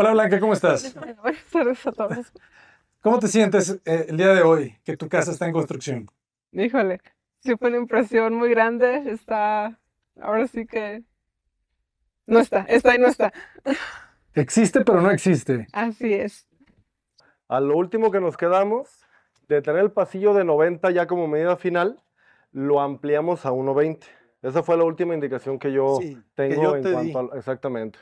Hola Blanca, ¿cómo estás? Buenas tardes a ¿Cómo te sientes eh, el día de hoy que tu casa está en construcción? Híjole, sí fue una impresión muy grande. Está, ahora sí que no está, está y no está. Existe, pero no existe. Así es. A lo último que nos quedamos, de tener el pasillo de 90 ya como medida final, lo ampliamos a 1.20. Esa fue la última indicación que yo tengo en cuanto a... Exactamente.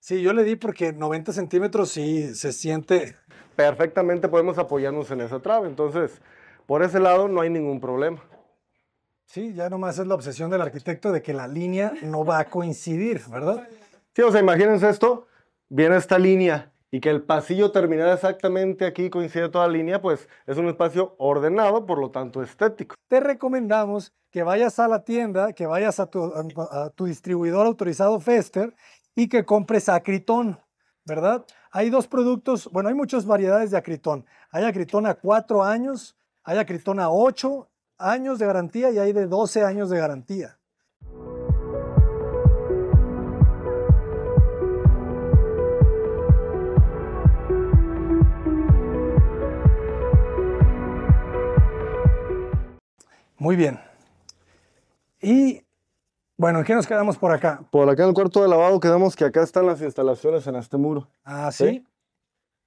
Sí, yo le di porque 90 centímetros sí se siente. Perfectamente podemos apoyarnos en esa trave. Entonces, por ese lado no hay ningún problema. Sí, ya nomás es la obsesión del arquitecto de que la línea no va a coincidir, ¿verdad? Sí, o sea, imagínense esto, viene esta línea y que el pasillo terminara exactamente aquí, coincide toda la línea, pues es un espacio ordenado, por lo tanto estético. Te recomendamos que vayas a la tienda, que vayas a a tu distribuidor autorizado Fester y que compres acritón, ¿verdad? Hay dos productos, bueno, hay muchas variedades de acritón. Hay acritón a cuatro años, hay acritón a ocho años de garantía y hay de 12 años de garantía. Muy bien. Y bueno, ¿en qué nos quedamos por acá? Por acá en el cuarto de lavado quedamos que acá están las instalaciones en este muro. Ah, ¿sí?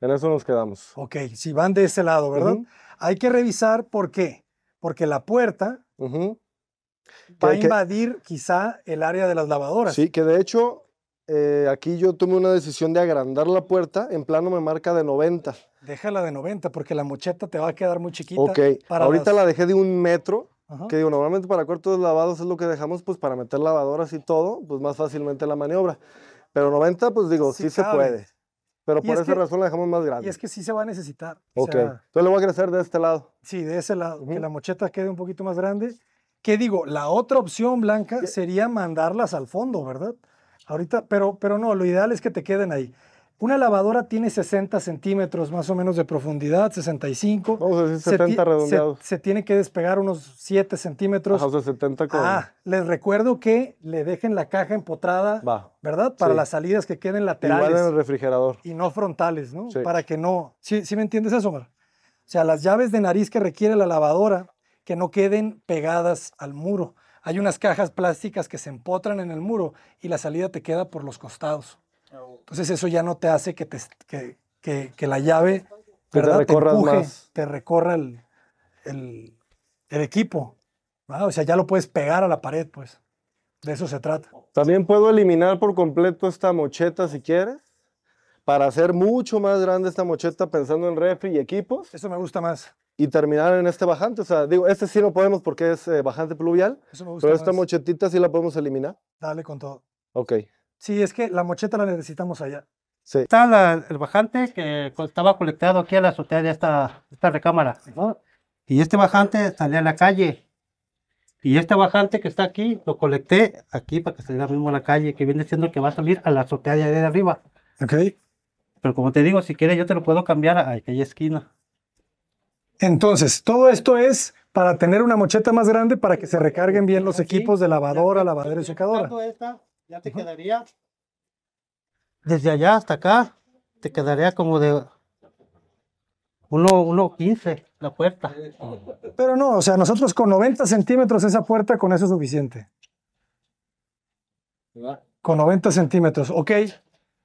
En eso nos quedamos. Ok, si van de ese lado, ¿verdad? Hay que revisar por qué. Porque la puerta va a invadir quizá el área de las lavadoras. Sí, que de hecho eh, aquí yo tomé una decisión de agrandar la puerta, en plano me marca de 90. Déjala de 90 porque la mocheta te va a quedar muy chiquita. Ok, ahorita la dejé de un metro que digo, normalmente para cuartos lavados es lo que dejamos pues para meter lavadoras y todo, pues más fácilmente la maniobra. Pero 90, pues digo, sí, se puede. Pero por esa razón la dejamos más grande. Y es que sí se va a necesitar. Ok. Entonces le voy a crecer de este lado. Sí, de ese lado. Que la mocheta quede un poquito más grande. Que digo, la otra opción, Blanca, sería mandarlas al fondo, ¿verdad? Ahorita, pero, pero no, lo ideal es que te queden ahí. Una lavadora tiene 60 centímetros más o menos de profundidad, 65. Vamos a decir 70 redondeados. Se, tiene que despegar unos 7 centímetros. Ajá, 70 con... Ah, les recuerdo que le dejen la caja empotrada, ¿verdad? Para las salidas que queden laterales. Igual en el refrigerador. Y no frontales, ¿no? Sí. Para que no... ¿Sí, me entiendes eso, O sea, las llaves de nariz que requiere la lavadora, que no queden pegadas al muro. Hay unas cajas plásticas que se empotran en el muro y la salida te queda por los costados. Entonces eso ya no te hace que, te, que, que, la llave Te, te recorra el, equipo. O sea, ya lo puedes pegar a la pared, pues. De eso se trata. También puedo eliminar por completo esta mocheta si quieres, para hacer mucho más grande esta mocheta pensando en refri y equipos. Eso me gusta más. Y terminar en este bajante. O sea, digo, este sí lo podemos porque es eh, bajante pluvial. Eso me gusta pero esta mochetita sí la podemos eliminar. Dale con todo. Ok. Sí, es que la mocheta la necesitamos allá. Sí. Está el bajante que estaba conectado aquí a la azotea de esta, recámara. ¿no? Y este bajante salía a la calle. Y este bajante que está aquí, lo colecté aquí para que saliera mismo a la calle, que viene siendo el que va a salir a la azotea de, arriba. Ok. Pero como te digo, si quieres yo te lo puedo cambiar a aquella esquina. Entonces, todo esto es para tener una mocheta más grande para que se recarguen bien los equipos de lavadora, lavadera y secadora. ¿Ya te quedaría? Desde allá hasta acá, te quedaría como de 1.15 la puerta. Pero no, o sea, nosotros con 90 centímetros esa puerta, con eso es suficiente. Con 90 centímetros, ok.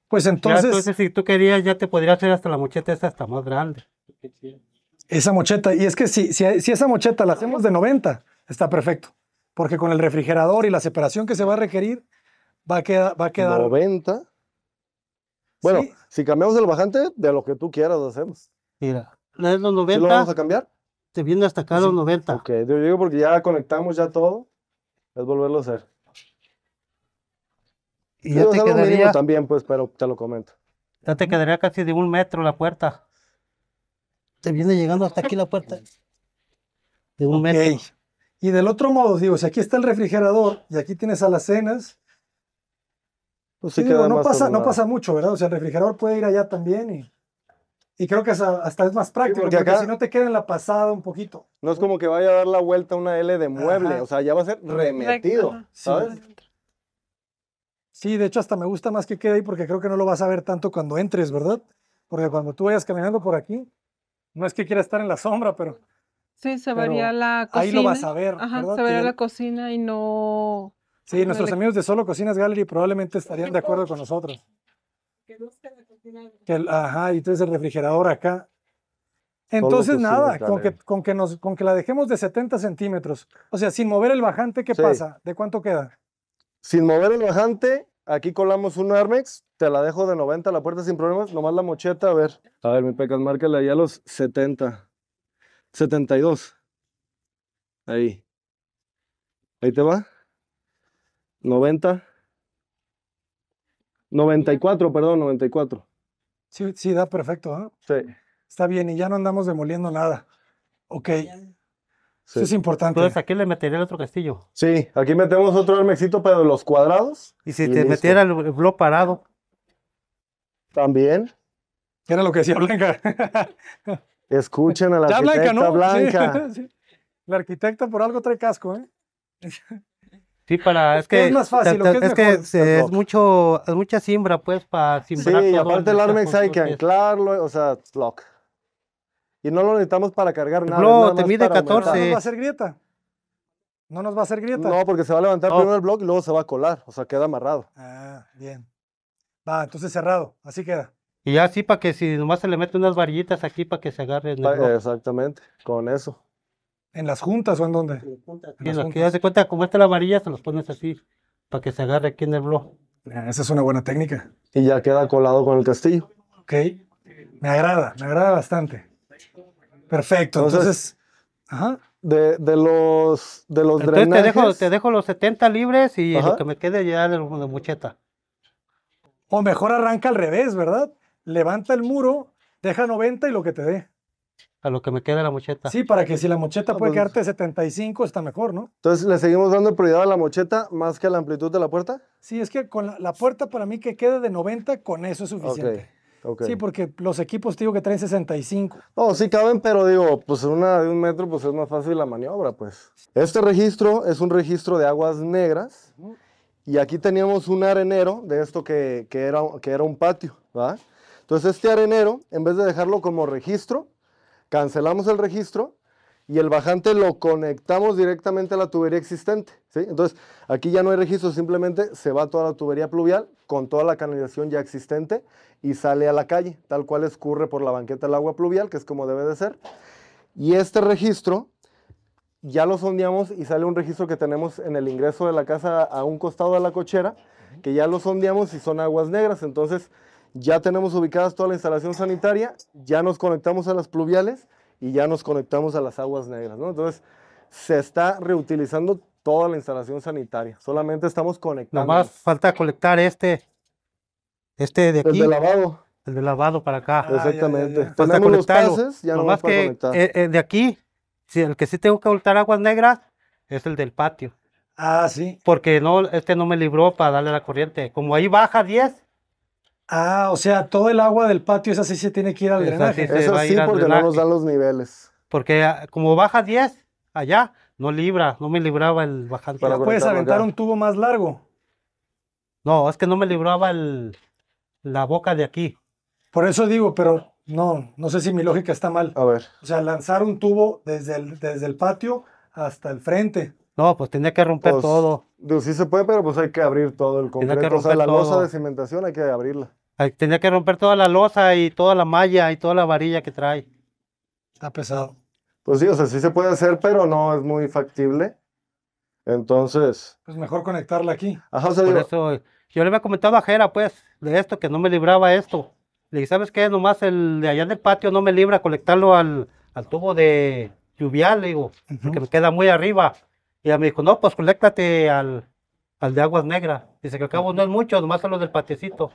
Pues entonces... entonces, si tú querías, ya te podría hacer hasta la mocheta esta hasta más grande. Esa mocheta, y es que si, si, si esa mocheta la hacemos de 90, está perfecto. Porque con el refrigerador y la separación que se va a requerir, Va a quedar. Va a quedar... 90. Bueno, si cambiamos el bajante, de lo que tú quieras lo hacemos. Mira, los 90. lo vamos a cambiar? Te viene hasta acá los 90. Ok, yo digo porque ya conectamos ya todo. Es volverlo a hacer. Y ya te quedaría... también, pues, pero te lo comento. Ya te quedaría casi de un metro la puerta. Te viene llegando hasta aquí la puerta. De un okay. metro. Y del otro modo, digo, si aquí está el refrigerador y aquí tienes alacenas, pues, no, pasa, mucho, ¿verdad? O sea, el refrigerador puede ir allá también y, creo que hasta, es más práctico, porque, acá, si no te queda en la pasada un poquito. No es como que vaya a dar la vuelta una L de mueble, o sea, ya va a ser remetido, ¿sabes? Sí. de hecho hasta me gusta más que quede ahí porque creo que no lo vas a ver tanto cuando entres, ¿verdad? Porque cuando tú vayas caminando por aquí, no es que quiera estar en la sombra, pero... Sí, se vería la cocina. Ahí lo vas a ver. Ajá, se vería la cocina y no Sí, nuestros amigos de Solo Cocinas Gallery probablemente pues estarían de acuerdo con nosotros. Que no la cocina. ajá, y entonces el refrigerador acá. Entonces nada, con que, nos, con que la dejemos de 70 centímetros. O sea, sin mover el bajante, ¿qué pasa? ¿De cuánto queda? Sin mover el bajante, aquí colamos un Armex, te la dejo de 90 la puerta sin problemas, nomás la mocheta, a ver. A ver, mi pecas, márcale ahí a los 70. 72. Ahí. Ahí te va. 90. 94, perdón, 94. Sí, sí, da perfecto, ¿eh? Sí. Está bien, y ya no andamos demoliendo nada. Ok. Eso es importante. Entonces aquí le metería el otro castillo. Sí, aquí metemos otro armexito pero los cuadrados. Y si te metiera el blog parado. También. Era lo que decía Blanca. Escuchen a la arquitecta Blanca. ¿no? Blanca. La arquitecta por algo trae casco, ¿eh? Sí, para, es, que, es más fácil, es, que es, mucho, es mucha simbra pues, para simbrar. Sí, y aparte el armex hay que anclarlo, o sea, lock. Y no lo necesitamos para cargar nada. No, te mide 14. No va a ser grieta. No nos va a hacer grieta. No, porque se va a levantar primero el block y luego se va a colar, o sea, queda amarrado. Ah, bien. Va, entonces cerrado, así queda. Y ya sí, para que si nomás se le mete unas varillitas aquí para que se agarre. el Exactamente, con eso. ¿En las juntas o en dónde? En, cuenta, como esta la varilla, se los pones así, para que se agarre aquí en el blog. Ah, esa es una buena técnica. Y ya queda colado con el castillo. Ok. Me agrada, me agrada bastante. Perfecto. Entonces, ajá. De, de, los, de los entonces Te dejo, te dejo los 70 libres y lo que me quede ya de, de mucheta. O mejor arranca al revés, ¿verdad? Levanta el muro, deja 90 y lo que te dé a lo que me quede la mocheta. Sí, para que si la mocheta puede quedarte 75, está mejor, ¿no? Entonces, ¿le seguimos dando prioridad a la mocheta más que a la amplitud de la puerta? Sí, es que con la, puerta para mí que quede de 90, con eso es suficiente. Sí, porque los equipos digo que traen 65. No, sí caben, pero digo, pues una de un metro pues es más fácil la maniobra, pues. Este registro es un registro de aguas negras y aquí teníamos un arenero de esto que, que, era, que era un patio, va Entonces este arenero, en vez de dejarlo como registro, cancelamos el registro y el bajante lo conectamos directamente a la tubería existente. Entonces, aquí ya no hay registro, simplemente se va toda la tubería pluvial con toda la canalización ya existente y sale a la calle, tal cual escurre por la banqueta el agua pluvial, que es como debe de ser. Y este registro ya lo sondeamos y sale un registro que tenemos en el ingreso de la casa a un costado de la cochera, que ya lo sondeamos y son aguas negras. Entonces, ya tenemos ubicadas toda la instalación sanitaria, ya nos conectamos a las pluviales y ya nos conectamos a las aguas negras, Entonces, se está reutilizando toda la instalación sanitaria, solamente estamos conectando. más falta conectar este, este de aquí. El de lavado. El de lavado para acá. Exactamente. que de aquí, si el que sí tengo que voltar aguas negras es el del patio. Ah, sí. Porque no, este no me libró para darle la corriente. Como ahí baja 10, Ah, o sea, todo el agua del patio, esa sí se tiene que ir al drenaje. Eso sí, porque no nos dan los niveles. Porque ah, como baja 10 allá, no libra, no me libraba el bajar. Pero puedes aventar un tubo más largo. No, es que no me libraba la boca de aquí. Por eso digo, pero no, no sé si mi lógica está mal. A ver. O sea, lanzar un tubo desde el patio hasta el frente. No, pues tenía que romper pues, todo. Pues sí se puede, pero pues hay que abrir todo el concreto. o sea, la losa de cimentación hay que abrirla. tenía que romper toda la losa y toda la malla y toda la varilla que trae. Está pesado. Pues sí, o sea, sí se puede hacer, pero no es muy factible. Entonces. Pues mejor conectarla aquí. Ajá, o sea, Por eso, yo le había comentado a Jera, pues, de esto, que no me libraba esto. Le dije, ¿sabes qué? Nomás el de allá en del patio no me libra conectarlo al, tubo de, lluvial, digo, porque me queda muy arriba. Y me dijo, no, pues conéctate al, al de Aguas Negras. Dice que al cabo no es mucho, nomás a los del patecito.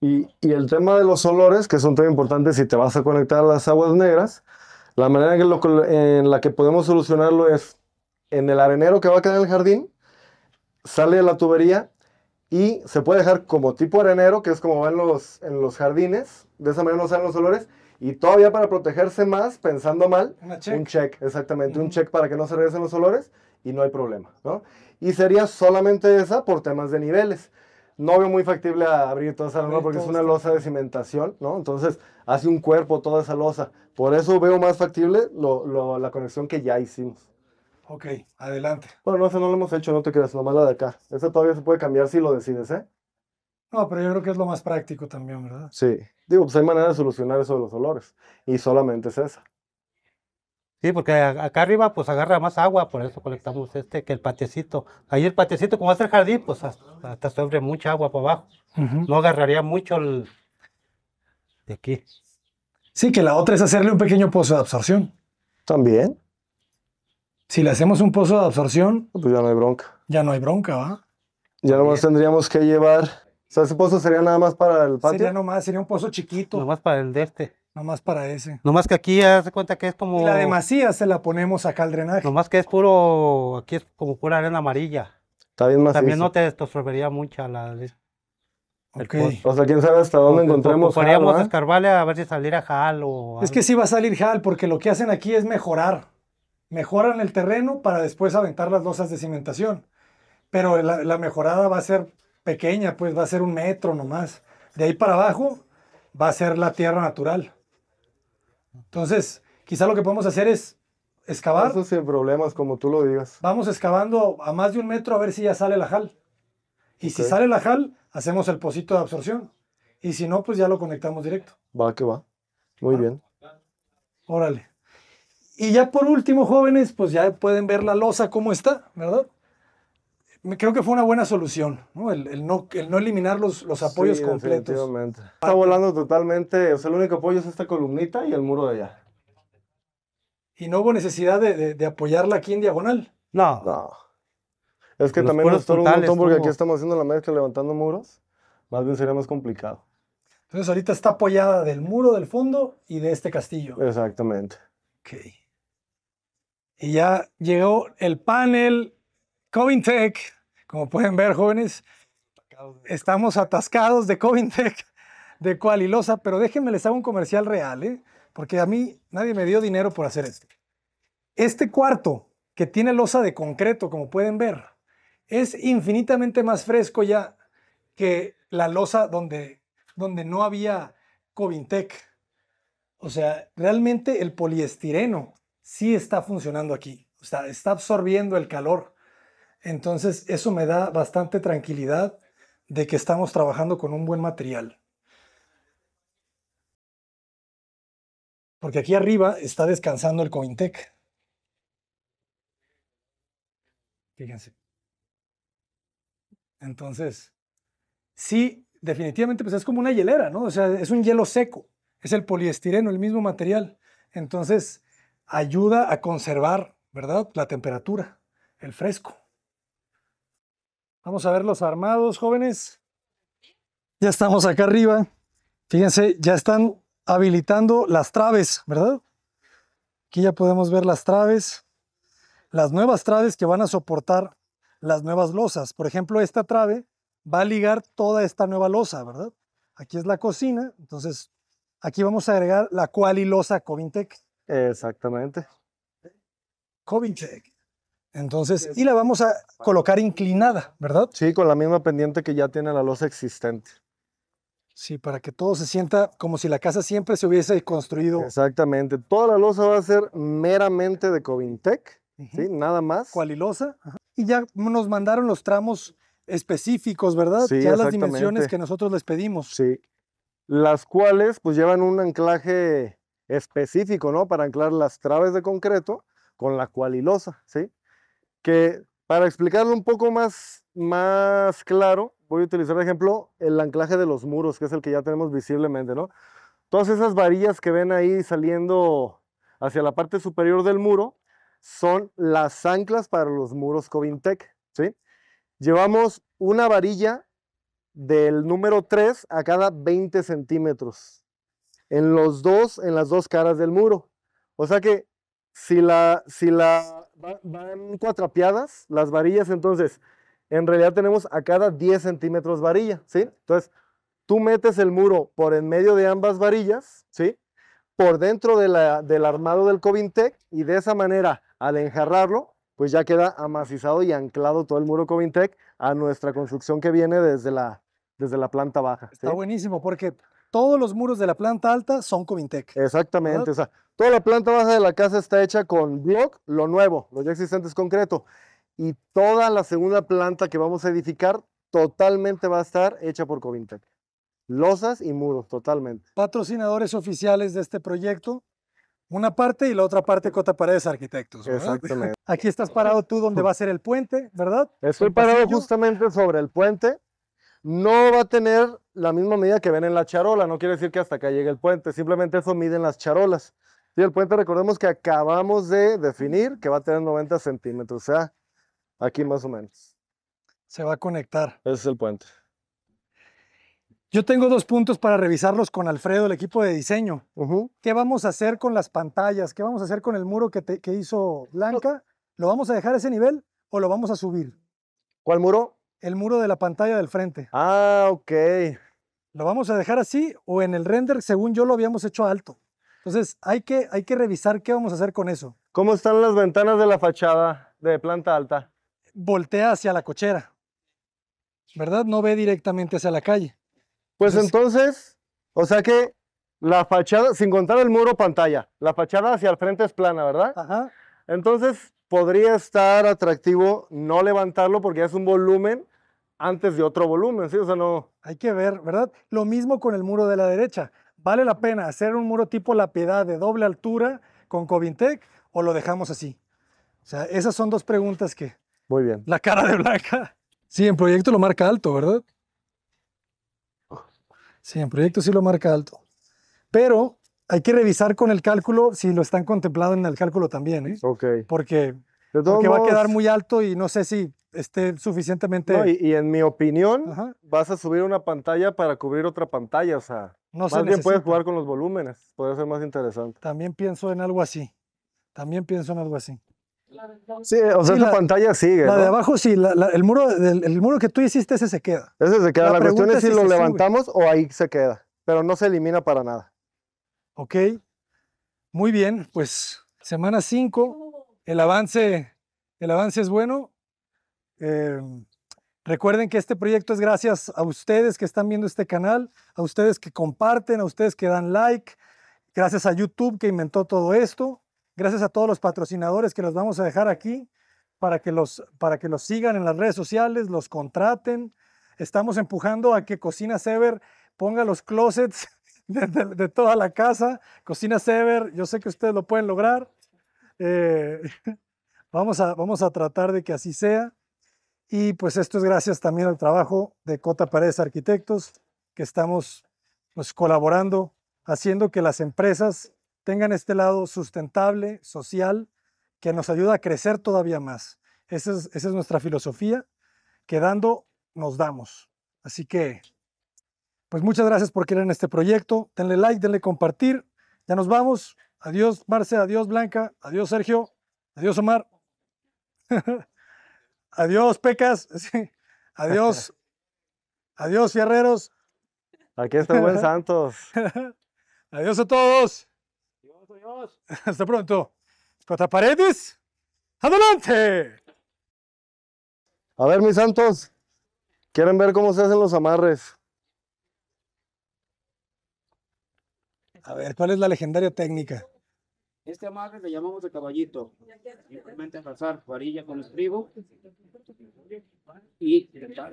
Y, y, el tema de los olores, que son tan importantes si te vas a conectar a las aguas negras, la manera en, en la que podemos solucionarlo es en el arenero que va a quedar en el jardín, sale de la tubería y se puede dejar como tipo arenero, que es como van los, en los jardines, de esa manera no salen los olores, y todavía para protegerse más, pensando mal, un check, exactamente, un check para que no se regresen los olores y no hay problema, ¿no? Y sería solamente esa por temas de niveles. No veo muy factible abrir toda esa lona porque es una losa de cimentación, ¿no? Entonces hace un cuerpo toda esa losa. Por eso veo más factible la conexión que ya hicimos. Ok, adelante. Bueno, no, sé, no lo hemos hecho, no te quedes, nomás la de acá. Esa todavía se puede cambiar si lo decides, ¿eh? No, pero yo creo que es lo más práctico también, ¿verdad? Sí. Digo, pues hay manera de solucionar eso de los olores. Y solamente es esa. Sí, porque acá arriba pues agarra más agua, por eso colectamos este que el patecito. Ahí el patecito, como hace el jardín, pues hasta, sobre mucha agua para abajo. No agarraría mucho el de aquí. Sí, que la otra es hacerle un pequeño pozo de absorción. También. Si le hacemos un pozo de absorción. Pues ya no hay bronca. Ya no hay bronca, ¿va? Ya nomás tendríamos que llevar sea, ese pozo sería nada más para el patio. Sería nomás, sería un pozo chiquito. Nomás para el de este. Nomás para ese. Nomás que aquí ya se cuenta que es como. Y la de se la ponemos acá al drenaje. Nomás que es puro. Aquí es como pura arena amarilla. Está bien También no te absorbería mucha la. El O sea, quién sabe hasta dónde encontremos. Podríamos ¿eh? escarbarle a ver si saliera Jal o. Es que sí va a salir Jal, porque lo que hacen aquí es mejorar. Mejoran el terreno para después aventar las losas de cimentación. Pero la, la mejorada va a ser pequeña, pues va a ser un metro nomás. De ahí para abajo va a ser la tierra natural. Entonces, quizá lo que podemos hacer es excavar. Eso sin problemas, como tú lo digas. Vamos excavando a más de un metro a ver si ya sale la jal. Y si sale la jal, hacemos el pocito de absorción. Y si no, pues ya lo conectamos directo. Va que va. Muy bien. Órale. Y ya por último, jóvenes, pues ya pueden ver la losa cómo está, ¿verdad? creo que fue una buena solución, ¿no? El, no, no, eliminar los, apoyos completos. Está volando totalmente, o sea, el único apoyo es esta columnita y el muro de allá. Y no hubo necesidad de, apoyarla aquí en diagonal. No. Es que también nos un montón porque aquí estamos haciendo la mezcla levantando muros. Más bien sería más complicado. Entonces ahorita está apoyada del muro del fondo y de este castillo. Exactamente. Ok. Y ya llegó el panel Covintech, como pueden ver jóvenes, estamos atascados de Covintech, de Coalilosa, pero déjenme les hago un comercial real, ¿eh? porque a mí nadie me dio dinero por hacer esto. Este cuarto, que tiene losa de concreto, como pueden ver, es infinitamente más fresco ya que la losa donde, donde no había Covintec. O sea, realmente el poliestireno sí está funcionando aquí. O sea, está absorbiendo el calor. Entonces, eso me da bastante tranquilidad de que estamos trabajando con un buen material. Porque aquí arriba está descansando el Cointec. Fíjense. Entonces, sí, definitivamente, pues es como una hielera, ¿no? O sea, es un hielo seco. Es el poliestireno, el mismo material. Entonces, ayuda a conservar, ¿verdad? La temperatura, el fresco. Vamos a ver los armados, jóvenes. Ya estamos acá arriba. Fíjense, ya están habilitando las traves, ¿verdad? Aquí ya podemos ver las traves, las nuevas traves que van a soportar las nuevas losas. Por ejemplo, esta trave va a ligar toda esta nueva losa, ¿verdad? Aquí es la cocina, entonces aquí vamos a agregar la cual losa Covintec. Exactamente. Covintec. Entonces, y la vamos a colocar inclinada, ¿verdad? Sí, con la misma pendiente que ya tiene la losa existente. Sí, para que todo se sienta como si la casa siempre se hubiese construido. Exactamente. Toda la losa va a ser meramente de Covintec, ¿sí? Nada más. Cualilosa. Y ya nos mandaron los tramos específicos, ¿verdad? Sí, ya las dimensiones que nosotros les pedimos. Sí. Las cuales pues llevan un anclaje específico, ¿no? Para anclar las traves de concreto con la cualilosa, ¿sí? que para explicarlo un poco más, más claro, voy a utilizar, por ejemplo, el anclaje de los muros, que es el que ya tenemos visiblemente, ¿no? Todas esas varillas que ven ahí saliendo hacia la parte superior del muro son las anclas para los muros Covintec, ¿sí? Llevamos una varilla del número 3 a cada 20 centímetros en los dos, en las dos caras del muro. O sea que si la, si la van, cuatro cuatrapeadas las varillas, entonces en realidad tenemos a cada 10 centímetros varilla, ¿sí? Entonces tú metes el muro por en medio de ambas varillas, ¿sí? Por dentro de la, del armado del Covintec y de esa manera al enjarrarlo, pues ya queda amacizado y anclado todo el muro Covintec a nuestra construcción que viene desde la, desde la planta baja. Está buenísimo porque todos los muros de la planta alta son Covintec. Exactamente, o sea, toda la planta baja de la casa está hecha con block, lo nuevo, lo ya existente es concreto. Y toda la segunda planta que vamos a edificar totalmente va a estar hecha por Covintec. Losas y muros, totalmente. Patrocinadores oficiales de este proyecto, una parte y la otra parte Cota Paredes Arquitectos. Exactamente. Aquí estás parado tú donde va a ser el puente, ¿verdad? Estoy parado justamente sobre el puente no va a tener la misma medida que ven en la charola. No quiere decir que hasta acá llegue el puente, simplemente eso miden las charolas. Y el puente, recordemos que acabamos de definir que va a tener 90 centímetros, o sea, aquí más o menos. Se va a conectar. Ese es el puente. Yo tengo dos puntos para revisarlos con Alfredo, el equipo de diseño. ¿Qué vamos a hacer con las pantallas? ¿Qué vamos a hacer con el muro que, que hizo Blanca? ¿Lo vamos a dejar a ese nivel o lo vamos a subir? ¿Cuál muro? el muro de la pantalla del frente. Ah, ok. ¿Lo vamos a dejar así o en el render, según yo, lo habíamos hecho alto? Entonces, hay que, hay que revisar qué vamos a hacer con eso. ¿Cómo están las ventanas de la fachada de planta alta? Voltea hacia la cochera, ¿verdad? No ve directamente hacia la calle. Pues entonces, entonces o sea que la fachada, sin contar el muro pantalla, la fachada hacia el frente es plana, ¿verdad? Ajá. Entonces, podría estar atractivo no levantarlo porque es un volumen antes de otro volumen, ¿sí? O sea, no... Hay que ver, ¿verdad? Lo mismo con el muro de la derecha. ¿Vale la pena hacer un muro tipo La Piedad de doble altura con Covintec o lo dejamos así? O sea, esas son dos preguntas que... Muy bien. La cara de Blanca. Sí, en proyecto lo marca alto, ¿verdad? Sí, en proyecto sí lo marca alto. Pero hay que revisar con el cálculo si lo están contemplado en el cálculo también, ¿eh? Ok. Porque porque va a quedar muy alto y no sé si esté suficientemente... No, y, en mi opinión, vas a subir una pantalla para cubrir otra pantalla, o sea... No más bien puedes jugar con los volúmenes, puede ser más interesante. También pienso en algo así, también pienso en algo así. Sí, o sea, la, pantalla sigue. La de abajo sí, el, muro, el, muro que tú hiciste, ese se queda. Ese se queda. La, cuestión es si, lo levantamos o ahí se queda, pero no se elimina para nada. Ok, muy bien, pues semana 5 el avance, el avance es bueno. Eh, recuerden que este proyecto es gracias a ustedes que están viendo este canal, a ustedes que comparten, a ustedes que dan like, gracias a YouTube que inventó todo esto, gracias a todos los patrocinadores que los vamos a dejar aquí para que los, para que los sigan en las redes sociales, los contraten. Estamos empujando a que Cocina Sever ponga los closets de toda la casa. Cocina Sever, yo sé que ustedes lo pueden lograr. Eh, vamos, a, vamos a tratar de que así sea. Y pues esto es gracias también al trabajo de Cota Paredes Arquitectos, que estamos pues, colaborando, haciendo que las empresas tengan este lado sustentable, social, que nos ayuda a crecer todavía más. Esa es, nuestra filosofía, que dando nos damos. Así que, pues muchas gracias por querer en este proyecto. Denle like, denle compartir. Ya nos vamos. Adiós, Marce, adiós, Blanca, adiós, Sergio, adiós, Omar. adiós, Pecas. Adiós. adiós, Fierreros. Aquí está buen Santos. adiós a todos. Adiós, adiós. Hasta pronto. Paredes, adelante. A ver, mis santos, ¿quieren ver cómo se hacen los amarres? A ver, ¿cuál es la legendaria técnica? Este amarre le llamamos de caballito. Simplemente abrazar, varilla con estribo y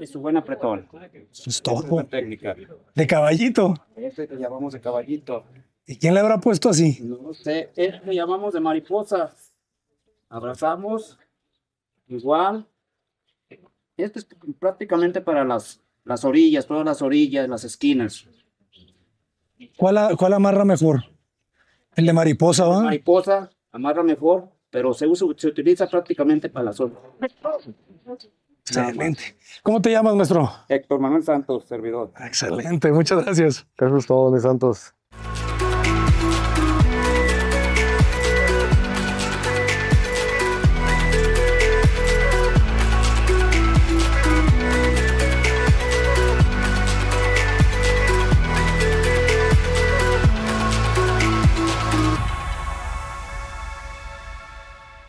su buen apretón. Es todo. técnica. De caballito. Este le llamamos de caballito. ¿Y quién le habrá puesto así? No sé. Este le llamamos de mariposa. Abrazamos. Igual. Este es prácticamente para las, las orillas, todas las orillas, las esquinas. ¿Cuál, cuál amarra mejor? El de mariposa, ¿va? Mariposa, amarra mejor, pero se, usa, se utiliza prácticamente para la zona. Excelente. ¿Cómo te llamas, maestro? Héctor Manuel Santos, servidor. Excelente, muchas gracias. Gracias todos todo, santos.